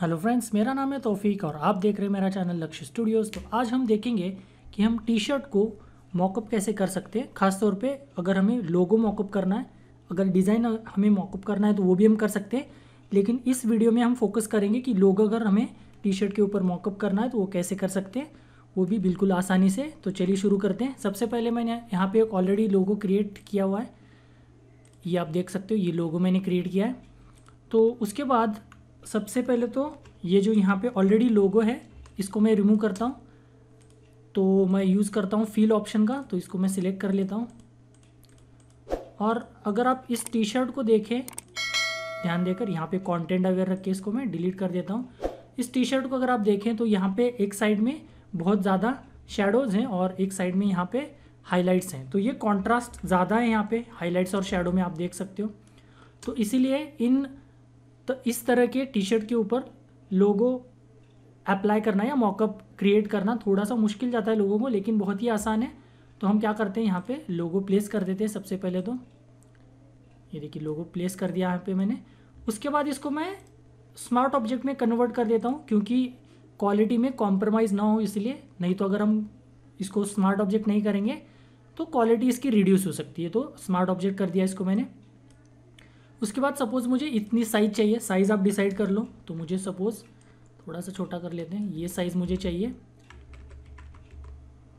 hello friends मेरा नाम है तोफीक और आप देख रहे हैं मेरा चैनल लक्ष्य स्टूडियोज़ तो आज हम देखेंगे कि हम टी शर्ट को मॉकअप कैसे कर सकते हैं खासतौर पे अगर हमें लोगो मॉकअप करना है अगर डिज़ाइन हमें मॉकअप करना है तो वो भी हम कर सकते हैं लेकिन इस वीडियो में हम फोकस करेंगे कि लोग अगर हमें टी शर्ट के ऊपर मॉकअप करना है तो वो कैसे कर सकते हैं वो भी बिल्कुल आसानी से तो चलिए शुरू करते हैं सबसे पहले मैंने यहाँ पे एक ऑलरेडी लोगो क्रिएट किया हुआ है ये आप देख सकते हो ये लोगो मैंने क्रिएट किया है तो उसके बाद सबसे पहले तो ये जो यहाँ पे ऑलरेडी लोगो है इसको मैं रिमूव करता हूँ तो मैं यूज़ करता हूँ फील ऑप्शन का तो इसको मैं सिलेक्ट कर लेता हूँ और अगर आप इस टी शर्ट को देखें ध्यान देकर यहाँ पे कंटेंट अवेयर रख के इसको मैं डिलीट कर देता हूँ इस टी शर्ट को अगर आप देखें तो यहाँ पे एक साइड में बहुत ज़्यादा शेडोज़ हैं और एक साइड में यहाँ पे हाईलाइट्स हैं तो ये कॉन्ट्रास्ट ज़्यादा है यहाँ पे हाईलाइट्स और शेडो में आप देख सकते हो तो इसीलिए इन तो इस तरह के टी शर्ट के ऊपर लोगो अप्लाई करना या मॉकअप क्रिएट करना थोड़ा सा मुश्किल जाता है लोगों को लेकिन बहुत ही आसान है तो हम क्या करते हैं यहाँ पे लोगो प्लेस कर देते हैं सबसे पहले तो ये देखिए लोगो प्लेस कर दिया यहाँ पे मैंने उसके बाद इसको मैं स्मार्ट ऑब्जेक्ट में कन्वर्ट कर देता हूँ क्योंकि क्वालिटी में कॉम्प्रोमाइज़ ना हो इसलिए नहीं तो अगर हम इसको स्मार्ट ऑब्जेक्ट नहीं करेंगे तो क्वालिटी इसकी रिड्यूस हो सकती है तो स्मार्ट ऑब्जेक्ट कर दिया इसको मैंने उसके बाद सपोज़ मुझे इतनी साइज़ चाहिए साइज़ आप डिसाइड कर लो तो मुझे सपोज़ थोड़ा सा छोटा कर लेते हैं ये साइज़ मुझे चाहिए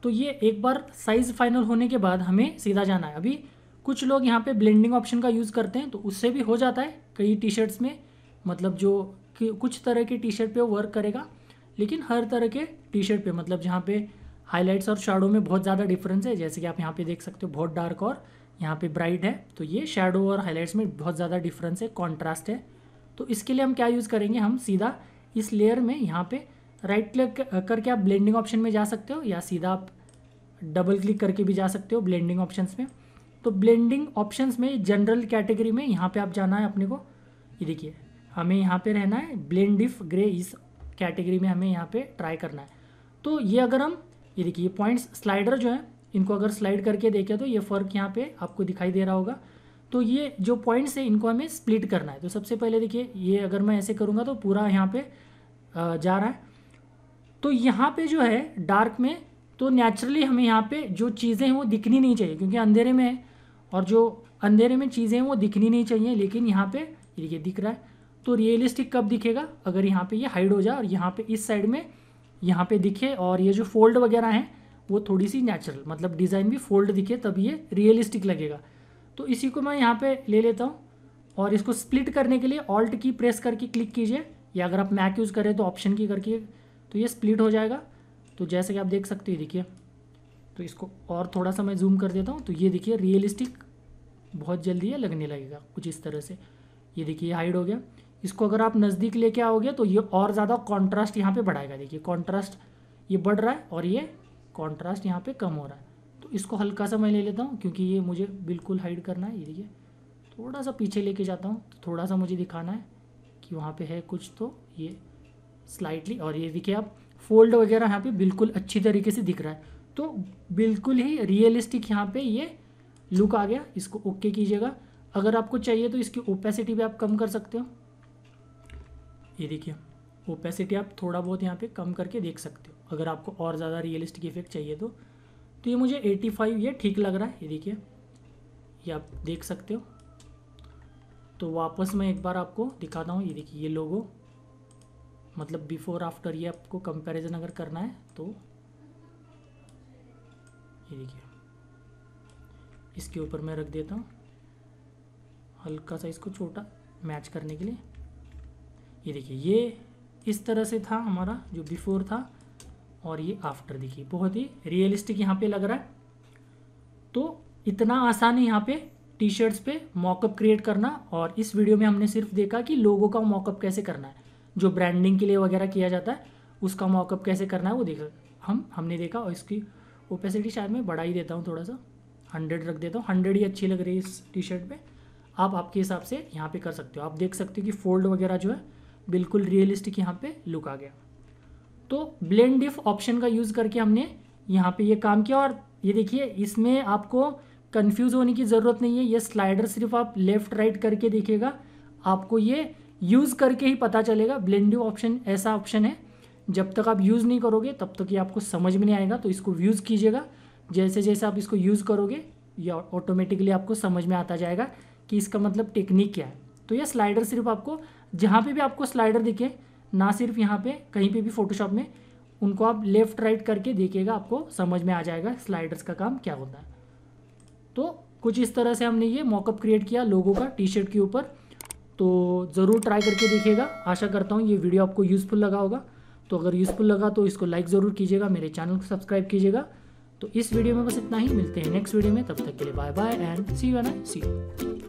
तो ये एक बार साइज़ फाइनल होने के बाद हमें सीधा जाना है अभी कुछ लोग यहाँ पे ब्लेंडिंग ऑप्शन का यूज़ करते हैं तो उससे भी हो जाता है कई टी शर्ट्स में मतलब जो कुछ तरह के टी शर्ट पर वर्क करेगा लेकिन हर तरह के टी शर्ट पे मतलब जहाँ पे हाईलाइट्स और शेडो में बहुत ज़्यादा डिफरेंस है जैसे कि आप यहाँ पे देख सकते हो बहुत डार्क और यहाँ पे ब्राइट है तो ये शेडो और हाईलाइट्स में बहुत ज़्यादा डिफरेंस है कॉन्ट्रास्ट है तो इसके लिए हम क्या यूज़ करेंगे हम सीधा इस लेयर में यहाँ पे राइट क्लिक करके आप ब्लेंडिंग ऑप्शन में जा सकते हो या सीधा आप डबल क्लिक करके भी जा सकते हो ब्लेंडिंग ऑप्शन में तो ब्लेंडिंग ऑप्शन में जनरल कैटेगरी में यहाँ पर आप जाना है अपने को ये देखिए हमें यहाँ पर रहना है ब्लेंड इफ ग्रे इस कैटेगरी में हमें यहाँ पर ट्राई करना है तो ये अगर हम ये देखिए पॉइंट्स स्लाइडर जो है इनको अगर स्लाइड करके देखें तो ये फ़र्क यहाँ पे आपको दिखाई दे रहा होगा तो ये जो पॉइंट्स है इनको हमें स्प्लिट करना है तो सबसे पहले देखिए ये अगर मैं ऐसे करूँगा तो पूरा यहाँ पे जा रहा है तो यहाँ पे जो है डार्क में तो नेचुरली हमें यहाँ पे जो चीज़ें हैं वो दिखनी नहीं चाहिए क्योंकि अंधेरे में है और जो अंधेरे में चीज़ें हैं वो दिखनी नहीं चाहिए लेकिन यहाँ पे ये दिख रहा है तो रियलिस्टिक कब दिखेगा अगर यहाँ पे ये हाइड हो जाए और यहाँ पे इस साइड में यहाँ पे दिखे और ये जो फोल्ड वगैरह हैं वो थोड़ी सी नेचुरल मतलब डिज़ाइन भी फोल्ड दिखे तब ये रियलिस्टिक लगेगा तो इसी को मैं यहाँ पे ले लेता हूँ और इसको स्प्लिट करने के लिए ऑल्ट की प्रेस करके क्लिक कीजिए या अगर आप मैक यूज़ करें तो ऑप्शन की करके तो ये स्प्लिट हो जाएगा तो जैसे कि आप देख सकते हो देखिए तो इसको और थोड़ा सा मैं जूम कर देता हूँ तो ये देखिए रियलिस्टिक बहुत जल्दी ये लगने लगेगा कुछ इस तरह से ये देखिए हाइड हो गया इसको अगर आप नज़दीक लेके आओगे तो ये और ज़्यादा कॉन्ट्रास्ट यहाँ पे बढ़ाएगा देखिए कॉन्ट्रास्ट ये बढ़ रहा है और ये कॉन्ट्रास्ट यहाँ पे कम हो रहा है तो इसको हल्का सा मैं ले लेता हूँ क्योंकि ये मुझे बिल्कुल हाइड करना है ये देखिए थोड़ा सा पीछे लेके जाता हूँ तो थोड़ा सा मुझे दिखाना है कि वहाँ पर है कुछ तो ये स्लाइटली और ये देखिए आप फोल्ड वगैरह यहाँ पर बिल्कुल अच्छी तरीके से दिख रहा है तो बिल्कुल ही रियलिस्टिक यहाँ पर ये लुक आ गया इसको ओके कीजिएगा अगर आपको चाहिए तो इसकी ओपेसिटी भी आप कम कर सकते हो ये देखिए ओपेसिटी आप थोड़ा बहुत यहाँ पे कम करके देख सकते हो अगर आपको और ज़्यादा रियलिस्टिक इफेक्ट चाहिए तो तो ये मुझे 85 ये ठीक लग रहा है ये देखिए ये आप देख सकते हो तो वापस मैं एक बार आपको दिखाता हूँ ये देखिए ये लोगो मतलब बिफोर आफ्टर ये आपको कंपेरिजन अगर करना है तो ये देखिए इसके ऊपर मैं रख देता हूँ हल्का सा इसको छोटा मैच करने के लिए ये देखिए ये इस तरह से था हमारा जो बिफोर था और ये आफ्टर देखिए बहुत ही रियलिस्टिक यहाँ पे लग रहा है तो इतना आसान है यहाँ पे टी शर्ट्स पे मॉकअप क्रिएट करना और इस वीडियो में हमने सिर्फ देखा कि लोगों का मॉकअप कैसे करना है जो ब्रांडिंग के लिए वगैरह किया जाता है उसका मॉकअप कैसे करना है वो देखा हम हमने देखा और इसकी ओपेसिटी शायद मैं बढ़ा ही देता हूँ थोड़ा सा हंड्रेड रख देता हूँ हंड्रेड ही अच्छी लग रही है इस टी शर्ट पर आप आपके हिसाब से यहाँ पे कर सकते हो आप देख सकते हो कि फोल्ड वगैरह जो है बिल्कुल रियलिस्टिक यहाँ पे लुक आ गया तो ब्लेंड इफ ऑप्शन का यूज़ करके हमने यहाँ पे ये काम किया और ये देखिए इसमें आपको कंफ्यूज होने की ज़रूरत नहीं है ये स्लाइडर सिर्फ आप लेफ़्ट राइट करके देखिएगा आपको ये यूज़ करके ही पता चलेगा ब्लेंड ऑप्शन ऐसा ऑप्शन है जब तक आप यूज़ नहीं करोगे तब तक ये आपको समझ में नहीं आएगा तो इसको यूज़ कीजिएगा जैसे जैसे आप इसको यूज़ करोगे ये ऑटोमेटिकली आपको समझ में आता जाएगा कि इसका मतलब टेक्निक क्या है तो ये स्लाइडर सिर्फ आपको जहाँ पे भी आपको स्लाइडर दिखे ना सिर्फ यहाँ पे कहीं पे भी फोटोशॉप में उनको आप लेफ़्ट राइट करके देखिएगा आपको समझ में आ जाएगा स्लाइडर्स का काम क्या होता है तो कुछ इस तरह से हमने ये मॉकअप क्रिएट किया लोगों का टी शर्ट के ऊपर तो ज़रूर ट्राई करके देखिएगा आशा करता हूँ ये वीडियो आपको यूज़फुल लगा होगा तो अगर यूज़फुल लगा तो इसको लाइक ज़रूर कीजिएगा मेरे चैनल को सब्सक्राइब कीजिएगा तो इस वीडियो में बस इतना ही मिलते हैं नेक्स्ट वीडियो में तब तक के लिए bye bye and see you एन सी